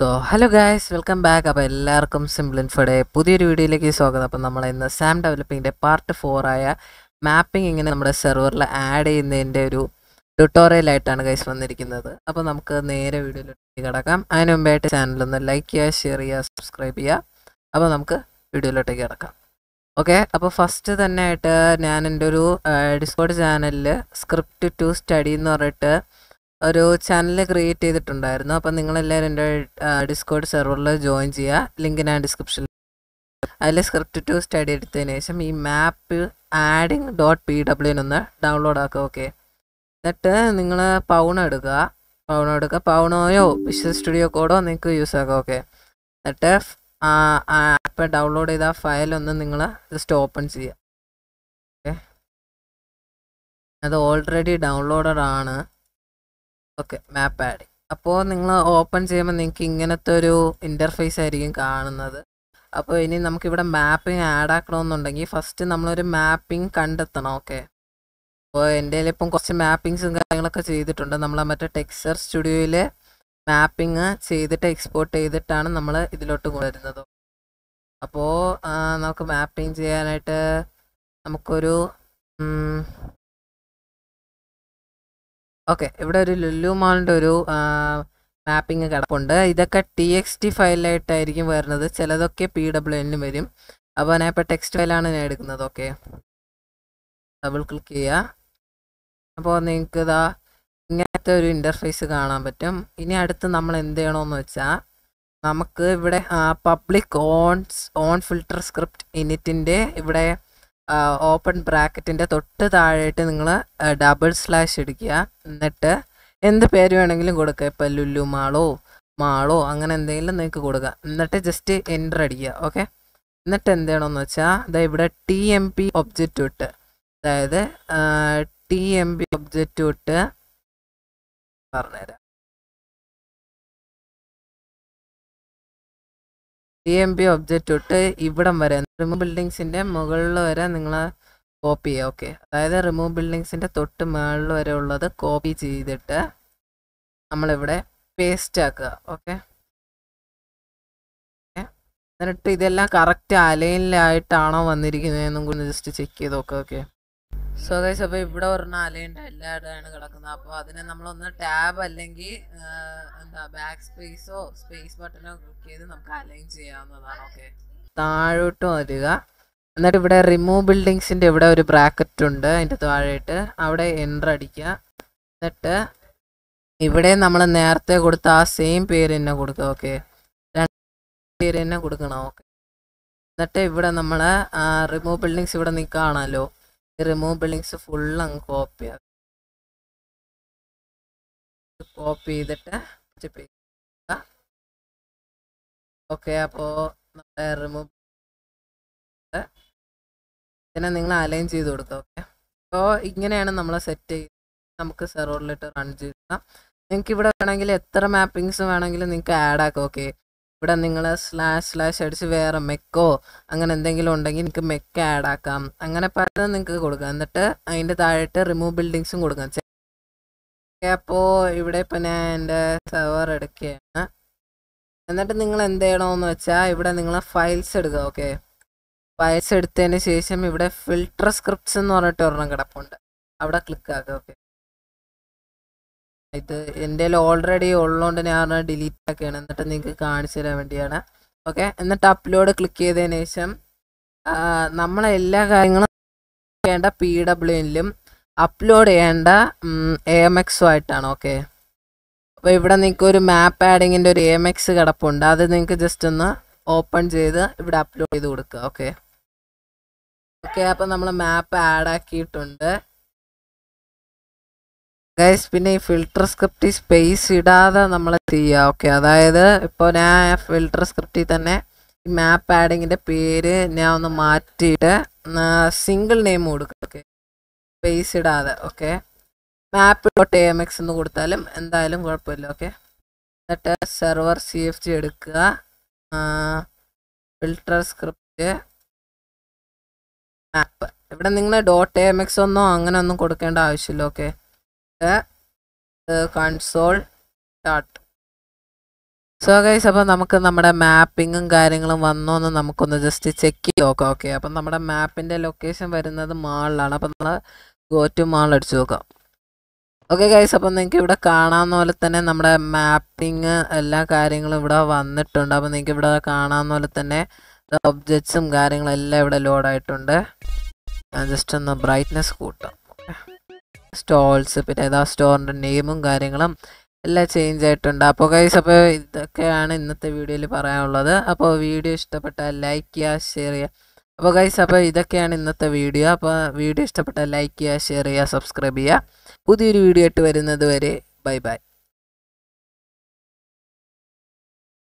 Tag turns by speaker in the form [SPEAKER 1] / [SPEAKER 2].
[SPEAKER 1] so hello guys welcome back അപ്പോൾ എല്ലാവർക്കും simple ഇൻഫോടെ പുതിയൊരു വീഡിയോയിലേക്ക് സ്വാഗതം അപ്പോൾ നമ്മൾ ഇന്ന് സാം ഡെവലപ്പിങ്ങിൻ്റെ പാർട്ട് ആയ മാപ്പിംഗ് ഇങ്ങനെ നമ്മുടെ സെർവറിൽ ആഡ് ചെയ്യുന്നതിൻ്റെ ഒരു ട്യൂട്ടോറിയലായിട്ടാണ് ഗൈസ് വന്നിരിക്കുന്നത് അപ്പോൾ നമുക്ക് നേരെ വീഡിയോയിലോട്ട് കിടക്കാം അതിന് മുമ്പായിട്ട് ചാനലൊന്ന് ലൈക്ക് ചെയ്യുക ഷെയർ ചെയ്യുക സബ്സ്ക്രൈബ് ചെയ്യുക അപ്പോൾ നമുക്ക് വീഡിയോയിലോട്ടേക്ക് കിടക്കാം ഓക്കെ അപ്പോൾ ഫസ്റ്റ് തന്നെ ആയിട്ട് ഞാൻ എൻ്റെ ഒരു ഡിസ്കോഡ് ചാനലിൽ സ്ക്രിപ്റ്റ് ടു സ്റ്റഡി എന്ന് പറഞ്ഞിട്ട് ഒരു ചാനൽ ക്രിയേറ്റ് ചെയ്തിട്ടുണ്ടായിരുന്നു അപ്പം നിങ്ങളെല്ലാവരും എൻ്റെ ഡിസ്കോഡ് സെർവറിൽ ജോയിൻ ചെയ്യുക ലിങ്ക് ഞാൻ ഡിസ്ക്രിപ്ഷനിൽ അതിൽ സ്ക്രിപ്റ്റ് ടു സ്റ്റഡി എടുത്തതിന് ശേഷം ഈ മാപ്പ് ആഡിങ് ഡോട്ട് പി ഡബ്ല്യൂനൊന്ന് ഡൗൺലോഡ് ആക്കുക ഓക്കെ എന്നിട്ട് നിങ്ങൾ പൗണ എടുക്കുക പൗണ എടുക്കുക പൗണോയോ വിഷ്വൽ സ്റ്റുഡിയോ കോഡോ നിങ്ങൾക്ക് യൂസ് ആക്കുക ഓക്കെ എന്നിട്ട് ആപ്പ് ഡൗൺലോഡ് ചെയ്ത ഫയൽ ഒന്ന് നിങ്ങൾ ജസ്റ്റ് ഓപ്പൺ ചെയ്യുക ഓക്കെ അത് ഓൾറെഡി ഡൗൺലോഡഡ് ആണ് ഓക്കെ മാപ്പ് ആഡ് അപ്പോൾ നിങ്ങൾ ഓപ്പൺ ചെയ്യുമ്പോൾ നിങ്ങൾക്ക് ഇങ്ങനത്തെ ഒരു ഇൻ്റർഫേസ് ആയിരിക്കും കാണുന്നത് അപ്പോൾ ഇനി നമുക്കിവിടെ മാപ്പിംഗ് ആഡ് ആക്കണമെന്നുണ്ടെങ്കിൽ ഫസ്റ്റ് നമ്മളൊരു മാപ്പിംഗ് കണ്ടെത്തണം ഓക്കെ അപ്പോൾ എൻ്റെ ഇപ്പം കുറച്ച് മാപ്പിങ്സും കാര്യങ്ങളൊക്കെ ചെയ്തിട്ടുണ്ട് നമ്മൾ മറ്റേ ടെക്സ്ചർ സ്റ്റുഡിയോയിൽ മാപ്പിംഗ് ചെയ്തിട്ട് എക്സ്പോർട്ട് ചെയ്തിട്ടാണ് നമ്മൾ ഇതിലോട്ട് കൊണ്ടുവരുന്നത് അപ്പോൾ നമുക്ക് മാപ്പിംഗ് ചെയ്യാനായിട്ട് നമുക്കൊരു ഓക്കെ ഇവിടെ ഒരു ലുല്ലു മാളിൻ്റെ ഒരു മാപ്പിംഗ് കിടപ്പുണ്ട് ഇതൊക്കെ ടി എക്സ് ടി ഫയലായിട്ടായിരിക്കും വരുന്നത് ചിലതൊക്കെ പി ഡബ്ല്യു എന്നും വരും അപ്പോൾ ഞാൻ ഇപ്പോൾ ടെക്സ്റ്റ് ഫയലാണ് ഞാൻ എടുക്കുന്നത് ഓക്കെ ഡബിൾ ക്ലിക്ക് ചെയ്യുക അപ്പോൾ നിങ്ങൾക്ക് ഇതാ ഇങ്ങനത്തെ ഒരു ഇൻ്റർഫേസ് കാണാൻ പറ്റും ഇനി അടുത്ത് നമ്മൾ എന്ത് ചെയ്യണമെന്ന് വെച്ചാൽ നമുക്ക് ഇവിടെ public on on filter script ഇനിറ്റിൻ്റെ ഇവിടെ ഓപ്പൺ ബ്രാക്കറ്റിൻ്റെ തൊട്ട് താഴെയായിട്ട് നിങ്ങൾ ഡബിൾ സ്ലാഷ് ഇടിക്കുക എന്നിട്ട് എന്ത് പേര് വേണമെങ്കിലും കൊടുക്കുക ഇപ്പം ലുല്ലു മാളോ മാളോ അങ്ങനെ എന്തെങ്കിലും നിങ്ങൾക്ക് കൊടുക്കുക എന്നിട്ട് ജസ്റ്റ് എൻ്റർ അടിക്കുക ഓക്കെ എന്നിട്ട് എന്ത് ചെയ്യണമെന്ന് വെച്ചാൽ ഇതാ ഇവിടെ ടി എം പി ഒബ്ജക്റ്റ് ഇട്ട് അതായത് ടി എം പി ഒബ്ജക്റ്റ് ഇട്ട് പറഞ്ഞുതരാം ഡി എം പി ഒബ്ജക്റ്റ് ഇട്ട് ഇവിടം വരെ റിമൂവ് ബിൽഡിങ്സിൻ്റെ മുകളിൽ വരെ നിങ്ങൾ കോപ്പി ചെയ്യുക ഓക്കെ അതായത് റിമൂവ് ബിൽഡിങ്സിൻ്റെ തൊട്ട് മുകളിൽ വരെ ഉള്ളത് കോപ്പി ചെയ്തിട്ട് നമ്മളിവിടെ പേസ്റ്റ് ആക്കുക ഓക്കെ എന്നിട്ട് ഇതെല്ലാം കറക്റ്റ് അലൈനിലായിട്ടാണോ വന്നിരിക്കുന്നതെന്നും കൂടി ജസ്റ്റ് ചെക്ക് ചെയ്ത് നോക്കുക ഓക്കെ സോ ഗൈസ് അപ്പോൾ ഇവിടെ ഒരെണ്ണം അലയുണ്ട് എല്ലായിടമാണ് കിടക്കുന്നത് അപ്പോൾ അതിനെ നമ്മളൊന്ന് ടാബ് അല്ലെങ്കിൽ എന്താ ബാക്ക് സ്പേസോ സ്പേസ് ബട്ടനോ ക്ലിക്ക് ചെയ്ത് നമുക്ക് അലൈൻ ചെയ്യാവുന്നതാണ് ഓക്കെ താഴോട്ട് വരിക എന്നിട്ട് ഇവിടെ റിമൂവ് ബിൽഡിങ്സിൻ്റെ ഇവിടെ ഒരു ബ്രാക്കറ്റ് ഉണ്ട് അതിൻ്റെ താഴെയിട്ട് അവിടെ എൻ്റർ അടിക്കുക എന്നിട്ട് ഇവിടെ നമ്മൾ നേരത്തെ കൊടുത്ത ആ സെയിം പേര് തന്നെ കൊടുക്കുക ഓക്കെ പേര് തന്നെ കൊടുക്കണം ഓക്കെ എന്നിട്ട് ഇവിടെ നമ്മൾ റിമൂവ് ബിൽഡിങ്സ് ഇവിടെ നിൽക്കുകയാണല്ലോ റിമൂവ് ലിങ്ക്സ് ഫുള്ള് അങ്ങ് കോപ്പി ആക്കും കോപ്പി ചെയ്തിട്ട് ഓക്കെ അപ്പോൾ നമ്മുടെ റിമൂവ് ഇതിനെ നിങ്ങൾ അലൈൻ ചെയ്ത് കൊടുക്കുക ഓക്കെ അപ്പോൾ ഇങ്ങനെയാണ് നമ്മൾ സെറ്റ് ചെയ്ത് നമുക്ക് സെറോറിലിട്ട് റൺ ചെയ്താൽ നിങ്ങൾക്ക് ഇവിടെ വേണമെങ്കിൽ എത്ര മാപ്പിങ്സ് വേണമെങ്കിലും നിങ്ങൾക്ക് ആഡ് ആക്കാം ഓക്കെ ഇവിടെ നിങ്ങൾ സ്ലാഷ് സ്ലാഷ് അടിച്ച് വേറെ മെക്കോ അങ്ങനെ എന്തെങ്കിലും ഉണ്ടെങ്കിൽ നിങ്ങൾക്ക് മെക്ക് ആഡ് ആക്കാം അങ്ങനെ പലതും നിങ്ങൾക്ക് കൊടുക്കാം എന്നിട്ട് അതിൻ്റെ താഴെട്ട് റിമൂവ് ബിൽഡിങ്സും കൊടുക്കാം അപ്പോൾ ഇവിടെ ഇപ്പം ഞാൻ എൻ്റെ സെർവർ എടുക്കുകയാണ് എന്നിട്ട് നിങ്ങൾ എന്ത് ചെയ്യണമെന്ന് വെച്ചാൽ ഇവിടെ നിങ്ങൾ ഫയൽസ് എടുക്കുക ഓക്കെ ഫയൽസ് എടുത്തതിന് ശേഷം ഇവിടെ ഫിൽട്ടർ സ്ക്രിപ്റ്റ്സ് എന്ന് പറഞ്ഞിട്ട് ഒരെണ്ണം കിടപ്പുണ്ട് അവിടെ ക്ലിക്ക് ആക്കുക ഓക്കെ ഇത് എൻ്റെ ഓൾറെഡി ഉള്ളതുകൊണ്ട് ഞാൻ ഡിലീറ്റ് ആക്കുകയാണ് എന്നിട്ട് നിങ്ങൾക്ക് കാണിച്ചു തരാൻ വേണ്ടിയാണ് ഓക്കെ എന്നിട്ട് അപ്ലോഡ് ക്ലിക്ക് ചെയ്തതിന് ശേഷം നമ്മളെ എല്ലാ കാര്യങ്ങളും ചെയ്യേണ്ട പി എല്ലും അപ്ലോഡ് ചെയ്യേണ്ട എ എം എക്സും ആയിട്ടാണ് ഓക്കെ അപ്പോൾ ഇവിടെ നിങ്ങൾക്ക് ഒരു മാപ്പ് ആഡിങ്ങിൻ്റെ ഒരു എ എം എക്സ് കിടപ്പുണ്ട് അത് നിങ്ങൾക്ക് ജസ്റ്റ് ഒന്ന് ഓപ്പൺ ചെയ്ത് ഇവിടെ അപ്ലോഡ് ചെയ്ത് കൊടുക്കുക ഓക്കെ ഓക്കെ അപ്പോൾ നമ്മൾ മാപ്പ് ആഡ് ആക്കിയിട്ടുണ്ട് ഗൈസ് പിന്നെ ഈ ഫിൽട്ടർ സ്ക്രിപ്റ്റ് സ്പേസ് ഇടാതെ നമ്മൾ ചെയ്യുക ഓക്കെ അതായത് ഇപ്പോൾ ഞാൻ ഫിൽട്ടർ സ്ക്രിപ്റ്റിൽ തന്നെ ഈ മാപ്പ് ആഡിങ്ങിൻ്റെ പേര് ഞാൻ ഒന്ന് മാറ്റിയിട്ട് സിംഗിൾ നെയിം കൊടുക്കുക ഓക്കെ സ്പേസ് ഇടാതെ okay map dot A M X എന്ന് കൊടുത്താലും എന്തായാലും കുഴപ്പമില്ല ഓക്കെ എന്നിട്ട് സെർവർ സി എഫ് ജി എടുക്കുക ഫിൽട്ടർ സ്ക്രിപ്റ്റ് മാപ്പ് ഇവിടെ നിങ്ങൾ ഡോട്ട് എം എക്സ് ഒന്നോ അങ്ങനെ ഒന്നും കൊടുക്കേണ്ട ആവശ്യമില്ല okay console dot so guys അപ്പോൾ നമുക്ക് നമ്മുടെ മാപ്പിങ്ങും കാര്യങ്ങളും വന്നോ എന്ന് നമുക്കൊന്ന് ജസ്റ്റ് ചെക്ക് ചെയ്ത് നോക്കാം ഓക്കെ അപ്പം നമ്മുടെ മാപ്പിൻ്റെ ലൊക്കേഷൻ വരുന്നത് മാളിലാണ് അപ്പം നമ്മൾ ഗോ ടു മാൾ അടിച്ചു നോക്കാം ഓക്കെ ഗൈസ് അപ്പം നിങ്ങൾക്ക് ഇവിടെ കാണാവുന്ന പോലെ തന്നെ നമ്മുടെ മാപ്പിങ് എല്ലാ കാര്യങ്ങളും ഇവിടെ വന്നിട്ടുണ്ട് അപ്പം നിങ്ങൾക്ക് ഇവിടെ കാണാവുന്ന പോലെ തന്നെ ഒബ്ജക്ട്സും കാര്യങ്ങളും എല്ലാം ഇവിടെ ലോഡായിട്ടുണ്ട് ഞാൻ ജസ്റ്റ് ഒന്ന് ബ്രൈറ്റ്നെസ് കൂട്ടാം ഓക്കെ സ്റ്റോൾസ് പിന്നെ ഏതാ സ്റ്റോറിൻ്റെ നെയിമും കാര്യങ്ങളും എല്ലാം ചേഞ്ച് ആയിട്ടുണ്ട് അപ്പോൾ കൈസ് അപ്പോൾ ഇതൊക്കെയാണ് ഇന്നത്തെ വീഡിയോയിൽ പറയാനുള്ളത് അപ്പോൾ വീഡിയോ ഇഷ്ടപ്പെട്ടാൽ ലൈക്ക് ചെയ്യുക ഷെയർ ചെയ്യുക അപ്പോൾ കൈസ് അപ്പോൾ ഇതൊക്കെയാണ് ഇന്നത്തെ വീഡിയോ അപ്പോൾ വീഡിയോ ഇഷ്ടപ്പെട്ടാൽ ലൈക്ക് ചെയ്യുക ഷെയർ ചെയ്യുക സബ്സ്ക്രൈബ് ചെയ്യുക പുതിയൊരു വീഡിയോ ആയിട്ട് വരുന്നത് വരെ ബൈ ബൈ